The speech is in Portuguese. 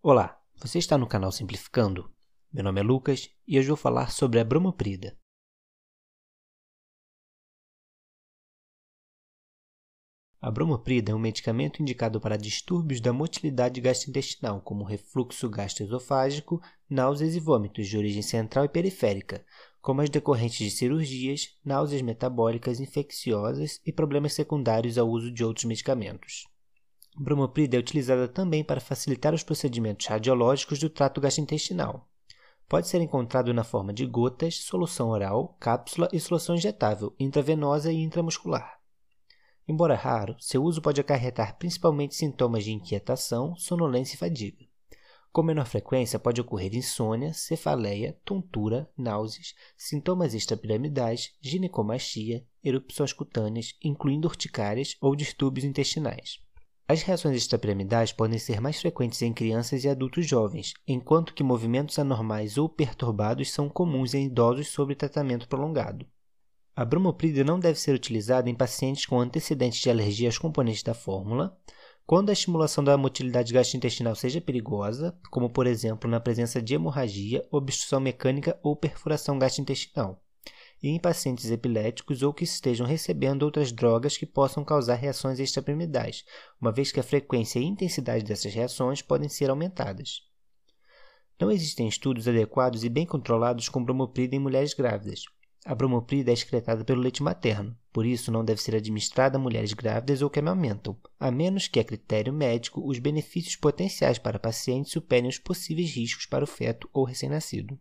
Olá, você está no canal Simplificando. Meu nome é Lucas e hoje vou falar sobre a bromoprida. A bromoprida é um medicamento indicado para distúrbios da motilidade gastrointestinal, como refluxo gastroesofágico, náuseas e vômitos de origem central e periférica, como as decorrentes de cirurgias, náuseas metabólicas infecciosas e problemas secundários ao uso de outros medicamentos. Bromoprida é utilizada também para facilitar os procedimentos radiológicos do trato gastrointestinal. Pode ser encontrado na forma de gotas, solução oral, cápsula e solução injetável, intravenosa e intramuscular. Embora raro, seu uso pode acarretar principalmente sintomas de inquietação, sonolência e fadiga. Com menor frequência, pode ocorrer insônia, cefaleia, tontura, náuseas, sintomas extrapiramidais, ginecomastia, erupções cutâneas, incluindo urticárias ou distúrbios intestinais. As reações extrapiramidais podem ser mais frequentes em crianças e adultos jovens, enquanto que movimentos anormais ou perturbados são comuns em idosos sob tratamento prolongado. A bromoprida não deve ser utilizada em pacientes com antecedentes de alergia aos componentes da fórmula, quando a estimulação da motilidade gastrointestinal seja perigosa, como por exemplo na presença de hemorragia, obstrução mecânica ou perfuração gastrointestinal e em pacientes epiléticos ou que estejam recebendo outras drogas que possam causar reações extrapyramidais, uma vez que a frequência e intensidade dessas reações podem ser aumentadas. Não existem estudos adequados e bem controlados com bromoprida em mulheres grávidas. A bromoprida é excretada pelo leite materno, por isso não deve ser administrada a mulheres grávidas ou que amamentam, a menos que, a critério médico, os benefícios potenciais para pacientes superem os possíveis riscos para o feto ou recém-nascido.